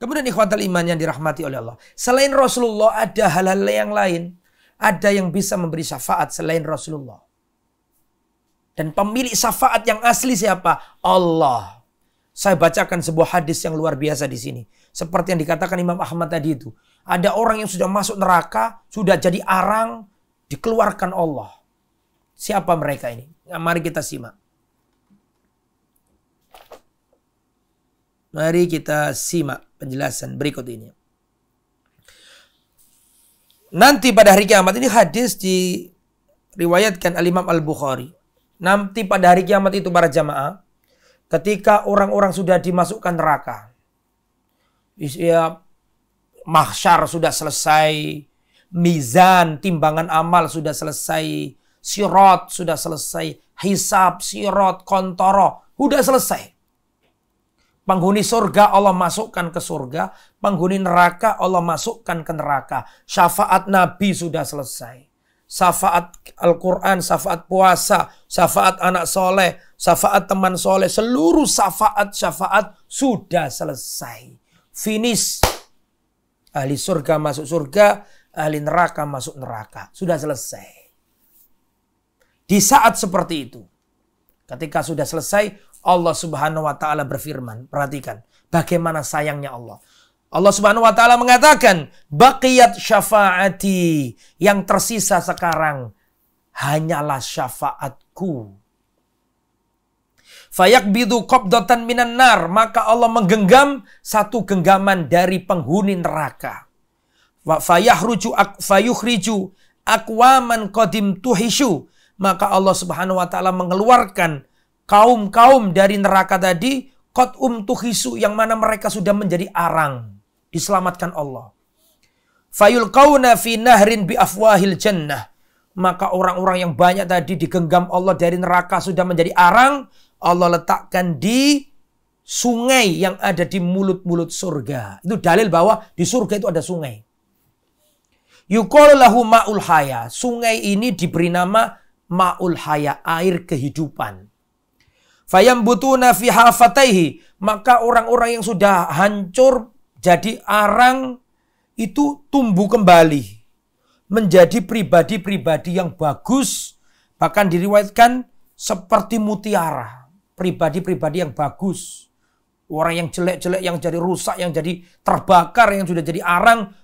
Kemudian ikhwatal iman yang dirahmati oleh Allah. Selain Rasulullah ada hal-hal yang lain. Ada yang bisa memberi syafaat selain Rasulullah. Dan pemilik syafaat yang asli siapa? Allah. Saya bacakan sebuah hadis yang luar biasa di sini. Seperti yang dikatakan Imam Ahmad tadi itu. Ada orang yang sudah masuk neraka, sudah jadi arang, dikeluarkan Allah. Siapa mereka ini? Nah, mari kita simak. Mari kita simak penjelasan berikut ini. Nanti pada hari kiamat ini hadis diriwayatkan Al-Imam Al-Bukhari. Nanti pada hari kiamat itu para jamaah ketika orang-orang sudah dimasukkan neraka. Ya, mahsyar sudah selesai, mizan, timbangan amal sudah selesai, sirat sudah selesai, hisab, sirat kontoro, sudah selesai. Penghuni surga Allah masukkan ke surga. Penghuni neraka Allah masukkan ke neraka. Syafaat Nabi sudah selesai. Syafaat Al-Quran, syafaat puasa, syafaat anak soleh, syafaat teman soleh. Seluruh syafaat-syafaat sudah selesai. Finish. Ahli surga masuk surga, ahli neraka masuk neraka. Sudah selesai. Di saat seperti itu, ketika sudah selesai, Allah Subhanahu wa taala berfirman, perhatikan bagaimana sayangnya Allah. Allah Subhanahu wa taala mengatakan, "Baqiyat syafaati." Yang tersisa sekarang hanyalah syafaatku. Fayaqbidu qabdatan minan nar, maka Allah menggenggam satu genggaman dari penghuni neraka. Fayahruju fayukhriju akwaman qadim tuhishu, maka Allah Subhanahu wa taala mengeluarkan kaum-kaum dari neraka tadi kot umtuhisu yang mana mereka sudah menjadi arang diselamatkan Allah fayul kauna fi nahrin bi afwahil jannah maka orang-orang yang banyak tadi digenggam Allah dari neraka sudah menjadi arang Allah letakkan di sungai yang ada di mulut-mulut surga itu dalil bahwa di surga itu ada sungai Yukolahu ma'ul sungai ini diberi nama ma'ul haya air kehidupan Fayam butuh fi hafataihi. Maka orang-orang yang sudah hancur jadi arang itu tumbuh kembali. Menjadi pribadi-pribadi yang bagus. Bahkan diriwayatkan seperti mutiara. Pribadi-pribadi yang bagus. Orang yang jelek-jelek, yang jadi rusak, yang jadi terbakar, yang sudah jadi arang.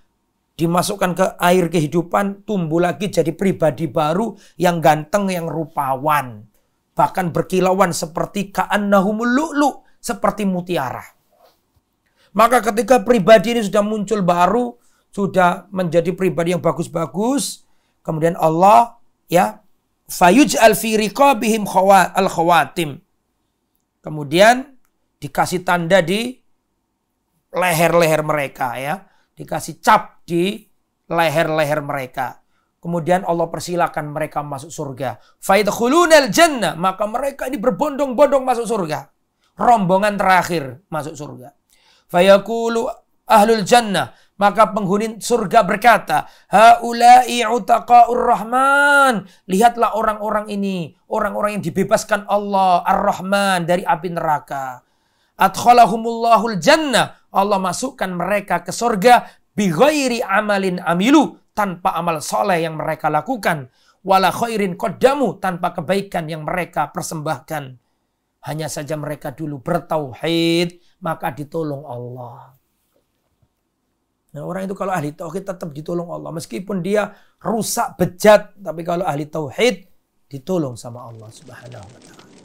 Dimasukkan ke air kehidupan, tumbuh lagi jadi pribadi baru yang ganteng, yang rupawan bahkan berkilauan seperti ka'annahumulu'lu lu'lu seperti mutiara. Maka ketika pribadi ini sudah muncul baru, sudah menjadi pribadi yang bagus-bagus, kemudian Allah ya fayuj al bihim al khawatim. Kemudian dikasih tanda di leher-leher mereka ya, dikasih cap di leher-leher mereka. Kemudian Allah persilakan mereka masuk surga. Faidkhulunal jannah, maka mereka ini berbondong-bondong masuk surga. Rombongan terakhir masuk surga. Fayaqulu ahlul jannah, maka penghuni surga berkata, haula'i utaqaur rahman. Lihatlah orang-orang ini, orang-orang yang dibebaskan Allah Ar-Rahman dari api neraka. Adkhalahumullahul jannah. Allah masukkan mereka ke surga bighairi amalin amilu tanpa amal soleh yang mereka lakukan. Wala khairin kodamu tanpa kebaikan yang mereka persembahkan. Hanya saja mereka dulu bertauhid, maka ditolong Allah. Nah, orang itu kalau ahli tauhid tetap ditolong Allah. Meskipun dia rusak bejat, tapi kalau ahli tauhid ditolong sama Allah Subhanahu wa taala.